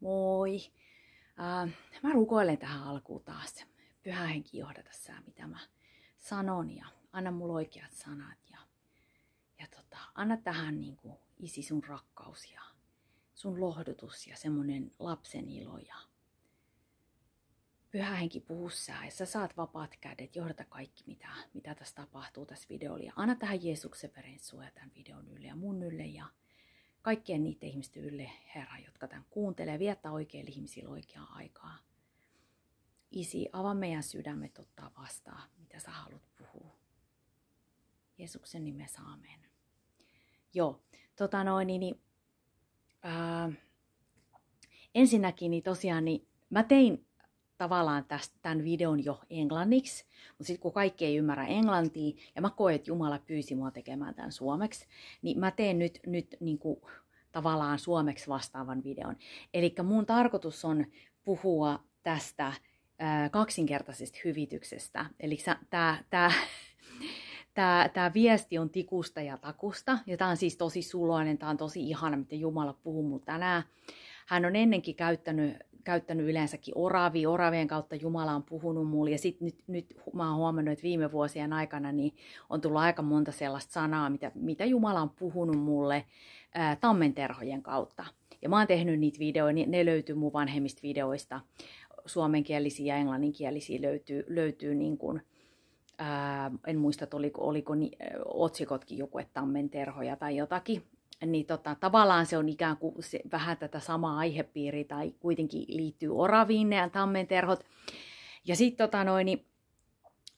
moi. Äh, mä rukoilen tähän alkuun taas. Pyhä henki johdata sää, mitä mä sanon ja anna mulle oikeat sanat ja, ja tota, anna tähän niin kuin, isi sun rakkaus ja sun lohdutus ja semmonen lapsen ilo ja pyhä henki puhu sää ja sä saat vapaat kädet johdata kaikki mitä, mitä tässä tapahtuu tässä videolla ja anna tähän Jeesuksen veren suoja tämän videon ylle ja mun ylle ja kaikkien niiden ihmisten ylle, Herra, jotka tämän kuuntelee, viettää oikeille ihmisille oikeaa aikaa. Isi, avaa meidän sydämet ottaa vastaan, mitä sä haluat puhua. Jeesuksen nimessä, amen. Joo, tota noin, niin, niin, ää, ensinnäkin niin tosiaan niin mä tein tavallaan tästä, tämän videon jo englanniksi, mutta sitten kun kaikki ei ymmärrä englantia, ja mä koen, että Jumala pyysi mua tekemään tämän suomeksi, niin mä teen nyt, nyt niin kuin, tavallaan suomeksi vastaavan videon. Eli mun tarkoitus on puhua tästä ää, kaksinkertaisesta hyvityksestä. Eli tämä tää, tää, tää viesti on tikusta ja takusta, ja tämä on siis tosi suloinen, tämä on tosi ihana, miten Jumala puhuu mulle tänään. Hän on ennenkin käyttänyt käyttänyt yleensäkin oravi, oravien kautta Jumala on puhunut mulle. Ja sitten nyt, nyt mä oon huomannut, että viime vuosien aikana niin on tullut aika monta sellaista sanaa, mitä, mitä Jumala on puhunut mulle ää, tammenterhojen kautta. Ja mä oon tehnyt niitä videoita, niin ne löytyy mun vanhemmista videoista. Suomenkielisiä ja englanninkielisiä löytyy, löytyy niin kuin, ää, en muista, että oliko, oliko ni, otsikotkin joku, että tammenterhoja tai jotakin niin tota, tavallaan se on ikään kuin se, vähän tätä samaa aihepiiriä tai kuitenkin liittyy oraviin ja tammenterhot. Ja sitten tota noin, niin,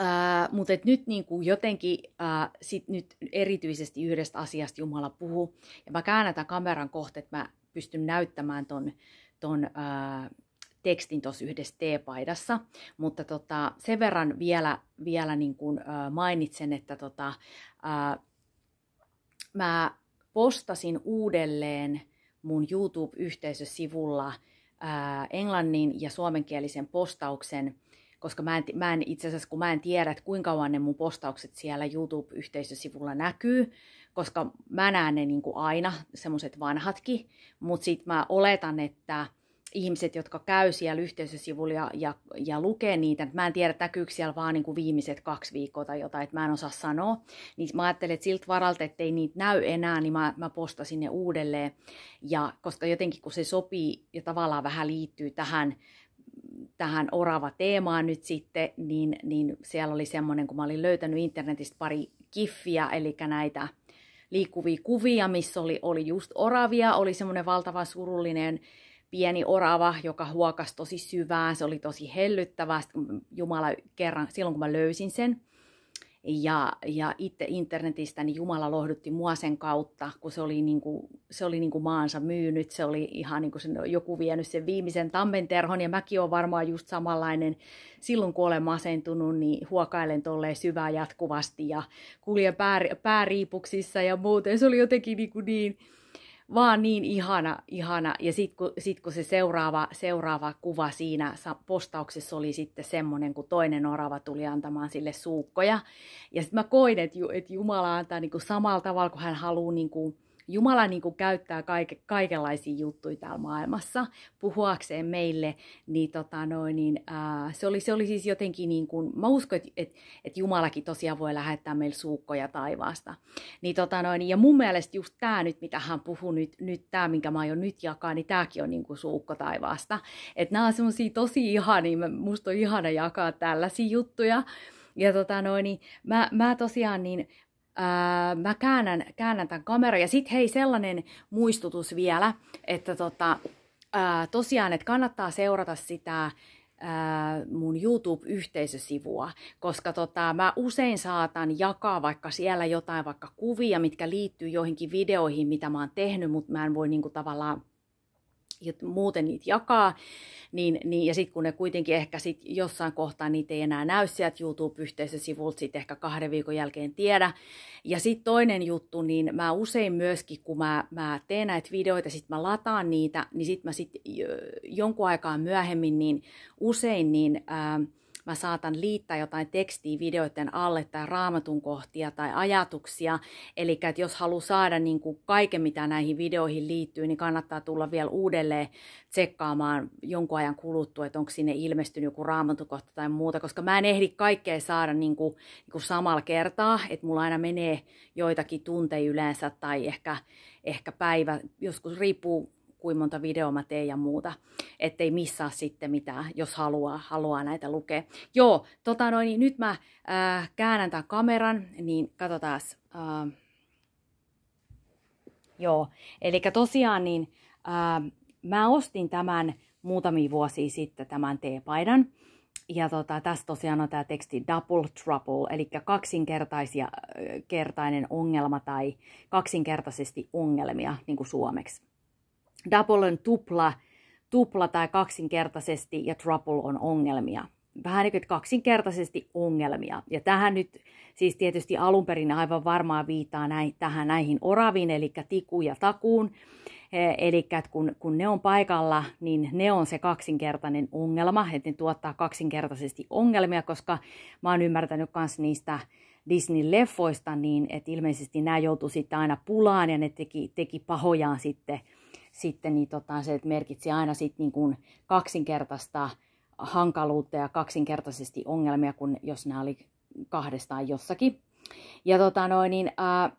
Äh, mutta et nyt niin kuin jotenkin äh, sit nyt erityisesti yhdestä asiasta Jumala puhuu. Ja mä käännän tämän kameran kohta, että mä pystyn näyttämään ton, ton äh, tekstin tuossa yhdessä T-paidassa. Mutta tota, sen verran vielä, vielä niin kuin, äh, mainitsen, että tota, äh, mä postasin uudelleen mun YouTube-yhteisösivulla ää, englannin ja suomenkielisen postauksen, koska mä en, mä en itse asiassa, kun mä en tiedä, että kuinka kauan ne mun postaukset siellä YouTube-yhteisösivulla näkyy, koska mä näen ne niin kuin aina, semmoiset vanhatkin, mutta sitten mä oletan, että ihmiset, jotka käy siellä yhteisösivulla ja, ja, ja lukee niitä. Mä en tiedä, näkyykö siellä vaan niin kuin viimeiset kaksi viikkoa tai jotain, että mä en osaa sanoa. Niin mä ajattelin, että siltä varalta, ei niitä näy enää, niin mä, mä postasin ne uudelleen. Ja koska jotenkin kun se sopii ja tavallaan vähän liittyy tähän tähän orava teemaan nyt sitten, niin, niin siellä oli semmoinen, kun mä olin löytänyt internetistä pari kiffiä, eli näitä liikkuvia kuvia, missä oli, oli just oravia, oli semmoinen valtava surullinen pieni orava, joka huokasi tosi syvään. Se oli tosi hellyttävää, Jumala kerran, silloin kun mä löysin sen. Ja, ja itse internetistä, niin Jumala lohdutti mua sen kautta, kun se oli, niin kuin, se oli niin kuin maansa myynyt. Se oli ihan niin kuin sen, joku vienyt sen viimeisen tammenterhon, ja mäkin olen varmaan just samanlainen. Silloin kun olen masentunut, niin huokailen tolleen syvää jatkuvasti ja kuljen pää, pääriipuksissa ja muuten. Se oli jotenkin niin, kuin niin vaan niin ihana, ihana. Ja sitten kun, sit, kun se seuraava, seuraava kuva siinä postauksessa oli sitten semmoinen, kun toinen orava tuli antamaan sille suukkoja. Ja sitten mä koin, että, että Jumala antaa niin kuin samalla tavalla, kun hän haluaa niin kuin, Jumala niin kuin käyttää kaike, kaikenlaisia juttuja täällä maailmassa puhuakseen meille, niin, tota noin, niin ää, se, oli, se oli siis jotenkin, niin kuin, mä uskon, että et, et Jumalakin tosiaan voi lähettää meille suukkoja taivaasta. Niin, tota noin, ja mun mielestä just tämä nyt, mitä hän puhuu nyt, nyt tämä, minkä mä aion nyt jakaa, niin tämäkin on niin kuin suukko taivaasta. Että nämä on semmoisia tosi ihania, musta on ihana jakaa tällaisia juttuja. Ja tota noin, niin mä, mä tosiaan niin, Ää, mä käännän, käännän tämän kameran. Ja sitten hei, sellainen muistutus vielä, että tota, ää, tosiaan, että kannattaa seurata sitä Ää, mun YouTube-yhteisösivua, koska tota, mä usein saatan jakaa vaikka siellä jotain, vaikka kuvia, mitkä liittyy joihinkin videoihin, mitä mä oon tehnyt, mutta mä en voi niinku tavallaan ja muuten niitä jakaa, niin, niin ja sitten kun ne kuitenkin ehkä sit jossain kohtaa niitä ei enää näy sieltä YouTube-yhteisösivulta, sitten ehkä kahden viikon jälkeen tiedä. Ja sitten toinen juttu, niin mä usein myöskin, kun mä, mä teen näitä videoita, sitten mä lataan niitä, niin sitten mä sitten jonkun aikaa myöhemmin, niin usein niin... Ää, mä saatan liittää jotain tekstiä videoiden alle tai raamatun kohtia tai ajatuksia. Eli että jos haluaa saada niin kuin kaiken, mitä näihin videoihin liittyy, niin kannattaa tulla vielä uudelleen tsekkaamaan jonkun ajan kuluttua, että onko sinne ilmestynyt joku raamatukohta tai muuta, koska mä en ehdi kaikkea saada niin kuin, niin kuin samalla kertaa, että mulla aina menee joitakin tunteja yleensä tai ehkä, ehkä päivä, joskus riippuu kuinka monta videoa mä teen ja muuta, ettei missaa sitten mitään, jos haluaa, haluaa näitä lukea. Joo, tota noin, niin nyt mä äh, käännän tämän kameran, niin katsotaan. Äh, joo, eli tosiaan niin äh, mä ostin tämän muutamia vuosia sitten tämän teepaidan. Ja tota, tässä tosiaan on tämä teksti double trouble, eli kaksinkertainen äh, kertainen ongelma tai kaksinkertaisesti ongelmia niin kuin suomeksi double on tupla, tupla tai kaksinkertaisesti ja trouble on ongelmia. Vähän niin kuin kaksinkertaisesti ongelmia. Ja tähän nyt siis tietysti alun perin aivan varmaan viittaa näin, tähän näihin oraviin, eli tiku ja takuun. E, eli kun, kun ne on paikalla, niin ne on se kaksinkertainen ongelma, että ne tuottaa kaksinkertaisesti ongelmia, koska mä oon ymmärtänyt myös niistä Disney-leffoista, niin että ilmeisesti nämä joutuivat sitten aina pulaan ja ne teki, teki pahojaan sitten, sitten niin tota, se että merkitsi aina sitten niin kuin kaksinkertaista hankaluutta ja kaksinkertaisesti ongelmia, kun jos nämä oli kahdestaan jossakin. Ja tota noin, niin, ää,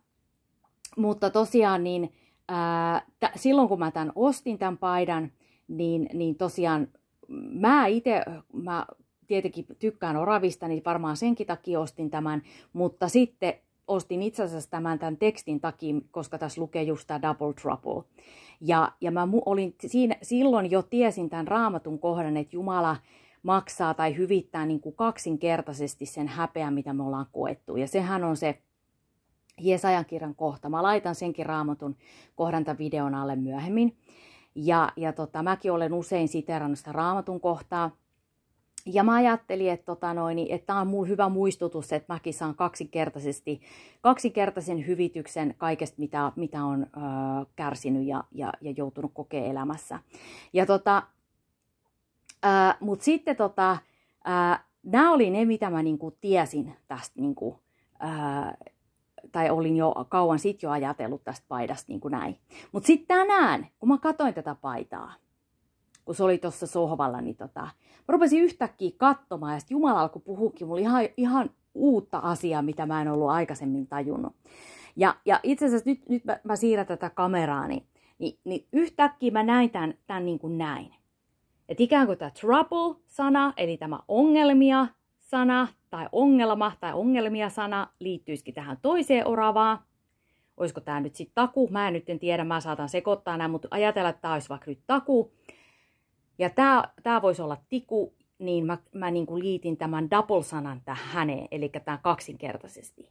mutta tosiaan niin, ää, t- silloin kun mä tämän ostin tämän paidan, niin, niin tosiaan mä itse mä tietenkin tykkään oravista, niin varmaan senkin takia ostin tämän, mutta sitten ostin itse asiassa tämän, tämän tekstin takia, koska tässä lukee just tämä Double Trouble. Ja, ja mä olin siinä, silloin jo tiesin tämän raamatun kohdan, että Jumala maksaa tai hyvittää niin kuin kaksinkertaisesti sen häpeän, mitä me ollaan koettu. Ja sehän on se Jesajan kirjan kohta. Mä laitan senkin raamatun kohdan tämän videon alle myöhemmin. Ja, ja tota, mäkin olen usein siterannut sitä raamatun kohtaa, ja mä ajattelin, että, tota noin, että tämä on mun hyvä muistutus, että mäkin saan kaksinkertaisesti, kaksinkertaisen hyvityksen kaikesta, mitä, mitä on ö, kärsinyt ja, ja, ja joutunut kokea elämässä. Ja tota, Mutta sitten tota, nämä oli ne, mitä mä niinku tiesin tästä, niinku, ö, tai olin jo kauan sitten jo ajatellut tästä paidasta niinku näin. Mutta sitten tänään, kun mä katsoin tätä paitaa, kun se oli tuossa sohvalla, niin tota, mä rupesin yhtäkkiä katsomaan ja sitten Jumala alkoi Mulla oli ihan, ihan uutta asiaa, mitä mä en ollut aikaisemmin tajunnut. Ja, ja itse asiassa nyt, nyt mä, mä siirrän tätä kameraa, niin, niin, niin yhtäkkiä mä näin tämän, tämän niin kuin näin. Että ikään kuin tämä trouble-sana, eli tämä ongelmia-sana tai ongelma tai ongelmia-sana liittyisikin tähän toiseen oravaan. Olisiko tämä nyt sitten taku? Mä en nyt en tiedä, mä saatan sekoittaa nämä, mutta ajatella, että tämä olisi vaikka nyt taku. Ja tämä, tämä voisi olla tiku, niin mä, mä niin kuin liitin tämän double-sanan tähän häneen, eli tämä kaksinkertaisesti.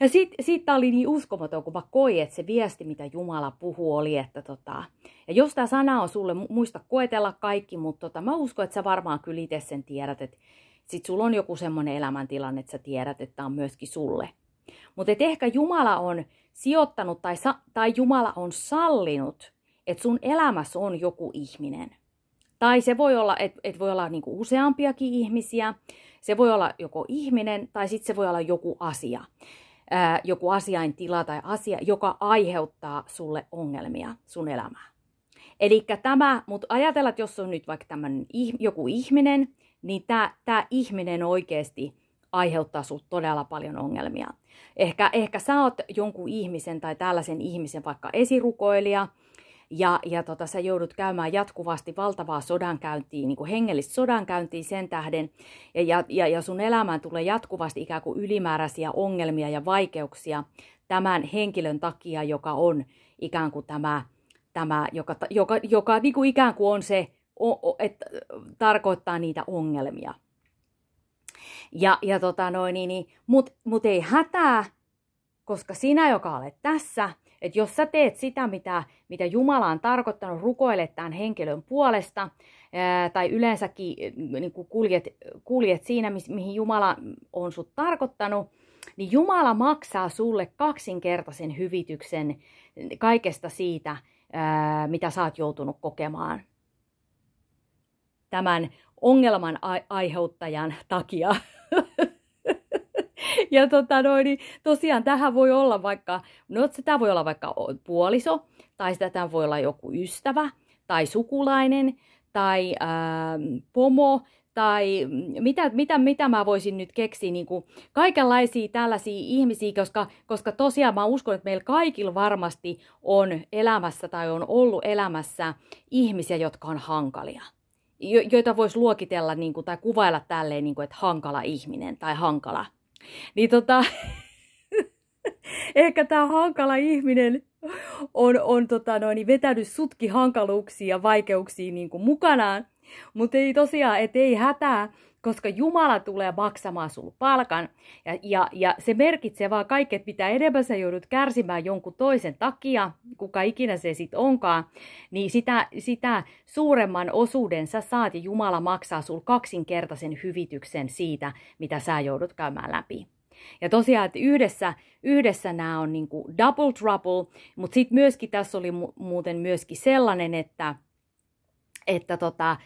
Ja siitä, siitä oli niin uskomaton, kun mä koin, että se viesti, mitä Jumala puhuu, oli, että tota, ja jos tämä sana on sulle, muista koetella kaikki, mutta tota, mä uskon, että sä varmaan kyllä itse sen tiedät, että sitten sulla on joku semmoinen elämäntilanne, että sä tiedät, että tämä on myöskin sulle. Mutta ehkä Jumala on sijoittanut tai, tai Jumala on sallinut, että sun elämässä on joku ihminen – tai se voi olla, että et voi olla niinku useampiakin ihmisiä. Se voi olla joko ihminen tai sitten se voi olla joku asia. Ää, joku asiaintila tai asia, joka aiheuttaa sulle ongelmia sun elämään. Eli tämä, mutta ajatella, että jos on nyt vaikka tämmönen, joku ihminen, niin tämä ihminen oikeasti aiheuttaa sinulle todella paljon ongelmia. Ehkä, ehkä sä oot jonkun ihmisen tai tällaisen ihmisen vaikka esirukoilija – ja, ja tota, sä joudut käymään jatkuvasti valtavaa sodankäyntiä, niin kuin hengellistä sodankäyntiä sen tähden, ja, ja, ja, sun elämään tulee jatkuvasti ikään kuin ylimääräisiä ongelmia ja vaikeuksia tämän henkilön takia, joka on ikään kuin tämä, tämä joka, joka, joka niin kuin ikään kuin on se, että tarkoittaa niitä ongelmia. Ja, ja tota niin, niin, mutta mut ei hätää, koska sinä, joka olet tässä, että jos sä teet sitä, mitä, mitä Jumala on tarkoittanut, rukoilet tämän henkilön puolesta, ää, tai yleensäkin niin kuljet, kuljet siinä, mihin Jumala on sut tarkoittanut, niin Jumala maksaa sulle kaksinkertaisen hyvityksen kaikesta siitä, ää, mitä sä oot joutunut kokemaan tämän ongelman aiheuttajan takia. Ja tota noin, niin tosiaan tähän voi olla vaikka, no tämä voi olla vaikka puoliso, tai tämä voi olla joku ystävä, tai sukulainen, tai ää, ähm, pomo, tai mitä, mitä, mitä mä voisin nyt keksiä, niin kuin kaikenlaisia tällaisia ihmisiä, koska, koska tosiaan mä uskon, että meillä kaikilla varmasti on elämässä tai on ollut elämässä ihmisiä, jotka on hankalia joita voisi luokitella niin kuin, tai kuvailla tälleen, niin kuin, että hankala ihminen tai hankala niin tota, ehkä tämä hankala ihminen on, on tota noin, niin vetänyt sutki hankaluuksiin ja vaikeuksiin niin kuin mukanaan. Mutta ei tosiaan, et ei hätää, koska Jumala tulee maksamaan sulle palkan. Ja, ja, ja se merkitsee vaan kaikki, että mitä enemmän sä joudut kärsimään jonkun toisen takia, kuka ikinä se sitten onkaan, niin sitä, sitä suuremman osuuden sä saat ja Jumala maksaa sul kaksinkertaisen hyvityksen siitä, mitä sä joudut käymään läpi. Ja tosiaan, että yhdessä, yhdessä nämä on niin double trouble, mutta sitten myöskin tässä oli mu- muuten myöskin sellainen, että että tota,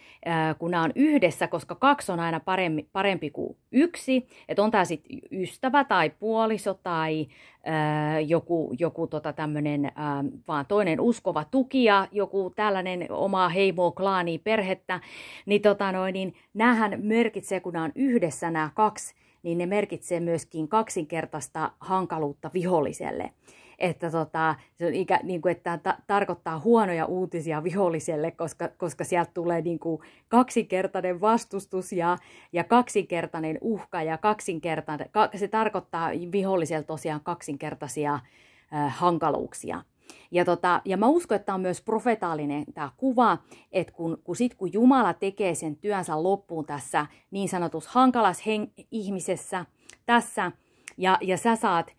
kun nämä on yhdessä, koska kaksi on aina parempi, parempi kuin yksi, että on tämä sitten ystävä tai puoliso tai ää, joku, joku tota tämmöinen vaan toinen uskova tukija, joku tällainen oma heimoa, klaani, perhettä, niin, tota noin, niin näähän merkitsee, kun nämä on yhdessä nämä kaksi, niin ne merkitsee myöskin kaksinkertaista hankaluutta viholliselle että tota, se on ikä, niin kuin, että ta- tarkoittaa huonoja uutisia viholliselle, koska, koska sieltä tulee niin kuin kaksinkertainen vastustus ja, ja kaksinkertainen uhka ja kaksinkertainen, ka- se tarkoittaa viholliselle tosiaan kaksinkertaisia äh, hankaluuksia. Ja, tota, ja mä uskon, että tämä on myös profetaalinen tämä kuva, että kun, kun, sit, kun Jumala tekee sen työnsä loppuun tässä niin sanotussa hankalas hen- ihmisessä, tässä, ja, ja sä saat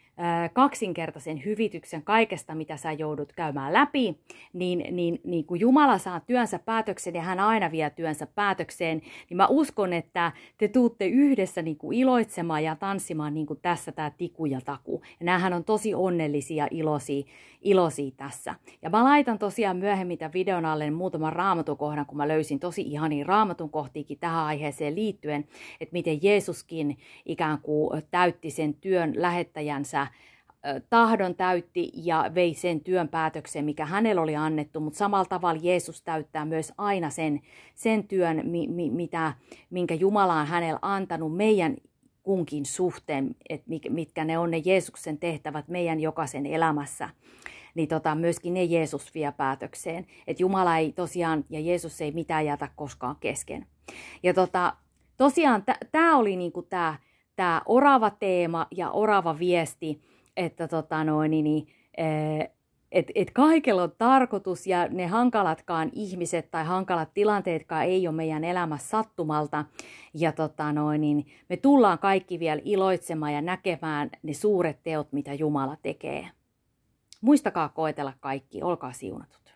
kaksinkertaisen hyvityksen kaikesta, mitä sä joudut käymään läpi, niin, niin, niin kun Jumala saa työnsä päätöksen ja hän aina vie työnsä päätökseen, niin mä uskon, että te tuutte yhdessä niin kuin iloitsemaan ja tanssimaan niin kuin tässä tämä tiku ja taku. Ja näähän on tosi onnellisia iloisia, iloisia tässä. Ja mä laitan tosiaan myöhemmin tämän videon alle muutaman raamatukohdan, kun mä löysin tosi ihania raamatun kohtiikin tähän aiheeseen liittyen, että miten Jeesuskin ikään kuin täytti sen työn lähettäjänsä tahdon täytti ja vei sen työn päätökseen, mikä hänellä oli annettu, mutta samalla tavalla Jeesus täyttää myös aina sen, sen työn, mi, mi, mitä, minkä Jumala on hänellä antanut meidän kunkin suhteen, että mitkä ne on ne Jeesuksen tehtävät meidän jokaisen elämässä, niin tota, myöskin ne Jeesus vie päätökseen. Että Jumala ei tosiaan, ja Jeesus ei mitään jätä koskaan kesken. Ja tota, tosiaan tämä oli niinku tämä tämä orava teema ja orava viesti, että tota noin, niin, niin eh, et, et kaikella on tarkoitus ja ne hankalatkaan ihmiset tai hankalat tilanteetkaan ei ole meidän elämässä sattumalta. Ja tota noin, niin me tullaan kaikki vielä iloitsemaan ja näkemään ne suuret teot, mitä Jumala tekee. Muistakaa koetella kaikki, olkaa siunatut.